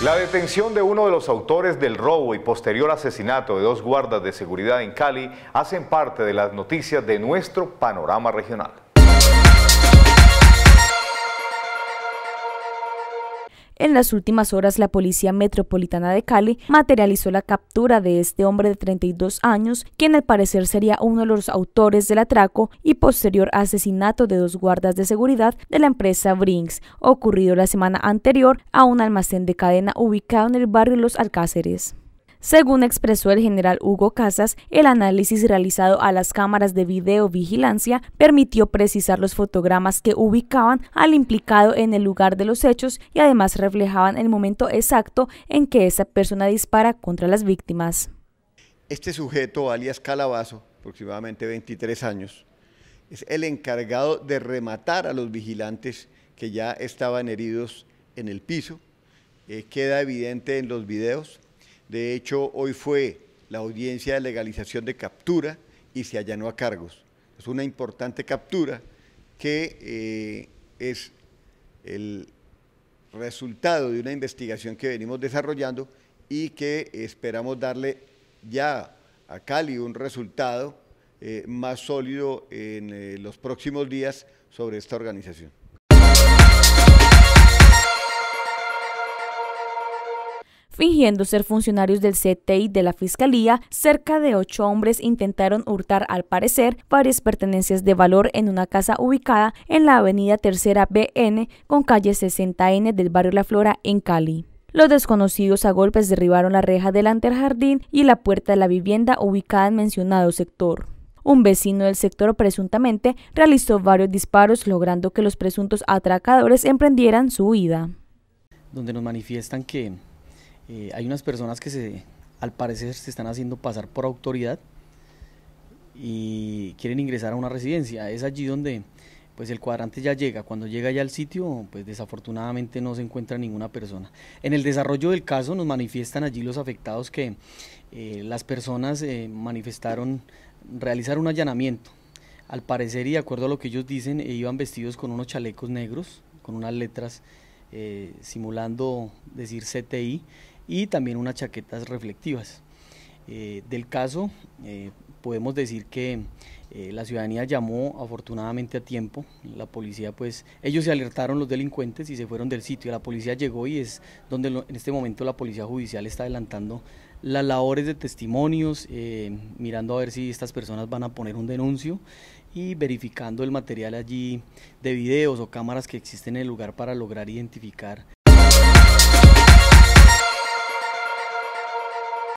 La detención de uno de los autores del robo y posterior asesinato de dos guardas de seguridad en Cali hacen parte de las noticias de nuestro panorama regional. En las últimas horas, la Policía Metropolitana de Cali materializó la captura de este hombre de 32 años, quien al parecer sería uno de los autores del atraco y posterior asesinato de dos guardas de seguridad de la empresa Brinks, ocurrido la semana anterior a un almacén de cadena ubicado en el barrio Los Alcáceres. Según expresó el general Hugo Casas, el análisis realizado a las cámaras de videovigilancia permitió precisar los fotogramas que ubicaban al implicado en el lugar de los hechos y además reflejaban el momento exacto en que esa persona dispara contra las víctimas. Este sujeto, alias Calabazo, aproximadamente 23 años, es el encargado de rematar a los vigilantes que ya estaban heridos en el piso. Eh, queda evidente en los videos de hecho, hoy fue la audiencia de legalización de captura y se allanó a cargos. Es una importante captura que eh, es el resultado de una investigación que venimos desarrollando y que esperamos darle ya a Cali un resultado eh, más sólido en eh, los próximos días sobre esta organización. Fingiendo ser funcionarios del CTI de la Fiscalía, cerca de ocho hombres intentaron hurtar, al parecer, varias pertenencias de valor en una casa ubicada en la avenida Tercera BN con calle 60N del barrio La Flora en Cali. Los desconocidos a golpes derribaron la reja delante del jardín y la puerta de la vivienda ubicada en mencionado sector. Un vecino del sector presuntamente realizó varios disparos logrando que los presuntos atracadores emprendieran su huida. Donde nos manifiestan que eh, hay unas personas que se, al parecer se están haciendo pasar por autoridad y quieren ingresar a una residencia. Es allí donde pues el cuadrante ya llega. Cuando llega ya al sitio, pues desafortunadamente no se encuentra ninguna persona. En el desarrollo del caso nos manifiestan allí los afectados que eh, las personas eh, manifestaron realizar un allanamiento. Al parecer y de acuerdo a lo que ellos dicen, iban vestidos con unos chalecos negros, con unas letras simulando decir CTI y también unas chaquetas reflectivas. Eh, del caso, eh, podemos decir que eh, la ciudadanía llamó afortunadamente a tiempo. La policía, pues, ellos se alertaron los delincuentes y se fueron del sitio. La policía llegó y es donde en este momento la policía judicial está adelantando las labores de testimonios, mirando a ver si estas personas van a poner un denuncio y verificando el material allí de videos o cámaras que existen en el lugar para lograr identificar